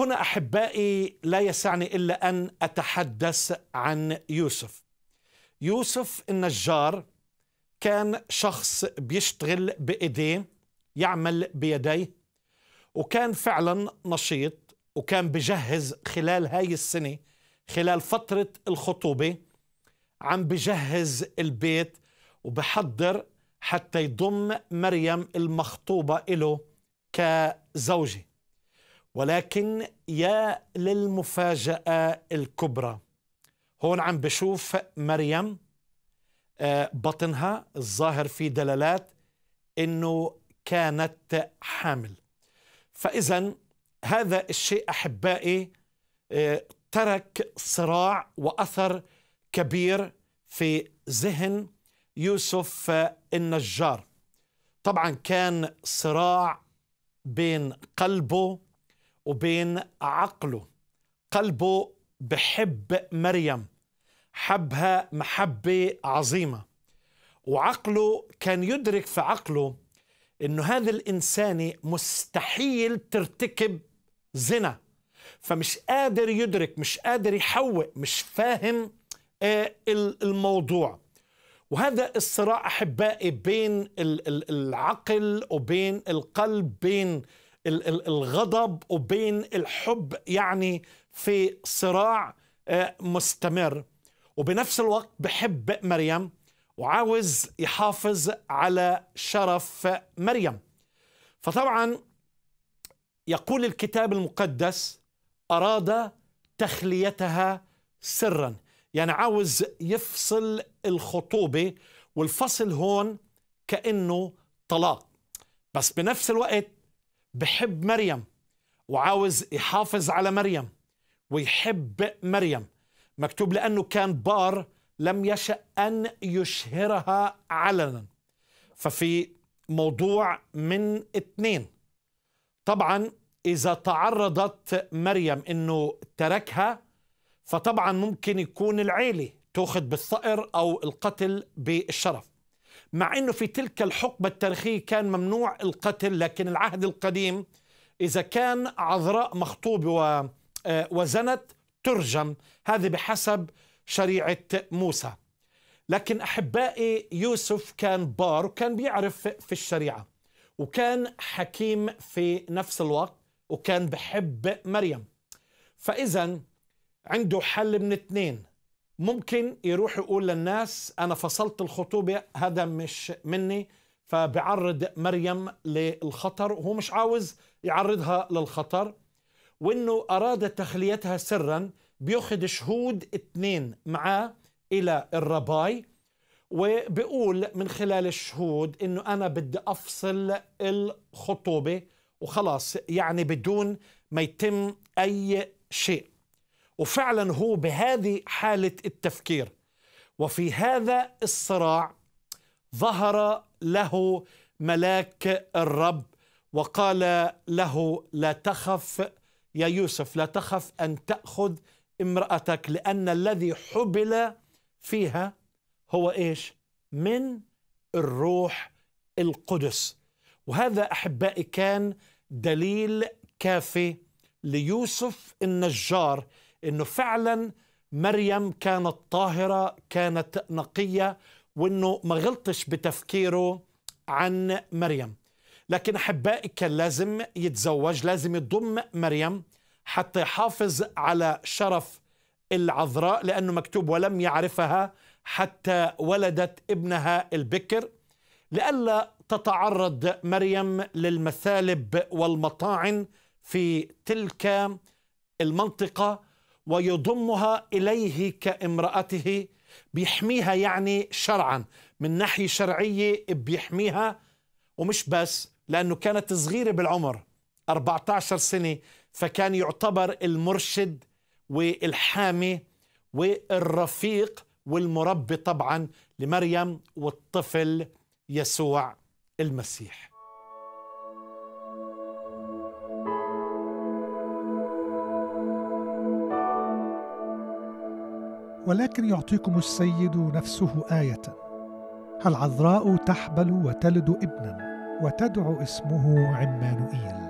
هنا احبائي لا يسعني الا ان اتحدث عن يوسف يوسف النجار كان شخص بيشتغل بايديه يعمل بيديه وكان فعلا نشيط وكان بجهز خلال هاي السنه خلال فتره الخطوبه عم بجهز البيت وبحضر حتى يضم مريم المخطوبه له كزوجه ولكن يا للمفاجأة الكبرى هون عم بشوف مريم آه، بطنها الظاهر في دلالات انه كانت حامل فاذا هذا الشيء احبائي آه، ترك صراع واثر كبير في ذهن يوسف آه، النجار طبعا كان صراع بين قلبه وبين عقله قلبه بحب مريم حبها محبة عظيمة وعقله كان يدرك في عقله انه هذا الانسانه مستحيل ترتكب زنا فمش قادر يدرك مش قادر يحوق مش فاهم آه، الموضوع وهذا الصراع احبائي بين العقل وبين القلب بين الغضب وبين الحب يعني في صراع آه، مستمر وبنفس الوقت بحب مريم وعاوز يحافظ على شرف مريم فطبعا يقول الكتاب المقدس أراد تخليتها سرا يعني عاوز يفصل الخطوبة والفصل هون كأنه طلاق بس بنفس الوقت بحب مريم وعاوز يحافظ على مريم ويحب مريم مكتوب لأنه كان بار لم يشأ أن يشهرها علنا ففي موضوع من اثنين طبعا إذا تعرضت مريم أنه تركها فطبعا ممكن يكون العيلة تأخذ بالثأر أو القتل بالشرف مع أنه في تلك الحقبة التاريخية كان ممنوع القتل لكن العهد القديم إذا كان عذراء مخطوبة آه، وزنت ترجم هذه بحسب شريعة موسى لكن أحبائي يوسف كان بار وكان بيعرف في الشريعة وكان حكيم في نفس الوقت وكان بحب مريم فإذا عنده حل من اثنين ممكن يروح يقول للناس أنا فصلت الخطوبة هذا مش مني فبعرض مريم للخطر وهو مش عاوز يعرضها للخطر وانه اراد تخليتها سرا بياخذ شهود اثنين معاه الى الرباي وبيقول من خلال الشهود انه انا بدي افصل الخطوبه وخلاص يعني بدون ما يتم اي شيء وفعلا هو بهذه حالة التفكير وفي هذا الصراع ظهر له ملاك الرب وقال له لا تخف يا يوسف لا تخف أن تأخذ امرأتك لأن الذي حبل فيها هو إيش من الروح القدس وهذا أحبائي كان دليل كافي ليوسف النجار انه فعلا مريم كانت طاهره كانت نقيه وانه ما غلطش بتفكيره عن مريم لكن احبائي كان لازم يتزوج لازم يضم مريم حتى يحافظ على شرف العذراء لانه مكتوب ولم يعرفها حتى ولدت ابنها البكر لئلا تتعرض مريم للمثالب والمطاعن في تلك المنطقه ويضمها اليه كامراته بيحميها يعني شرعا من ناحيه شرعيه بيحميها ومش بس لانه كانت صغيره بالعمر 14 سنه فكان يعتبر المرشد والحامي والرفيق والمربي طبعا لمريم والطفل يسوع المسيح ولكن يعطيكم السيد نفسه آية هل عذراء تحبل وتلد ابنا وتدعو اسمه عمانوئيل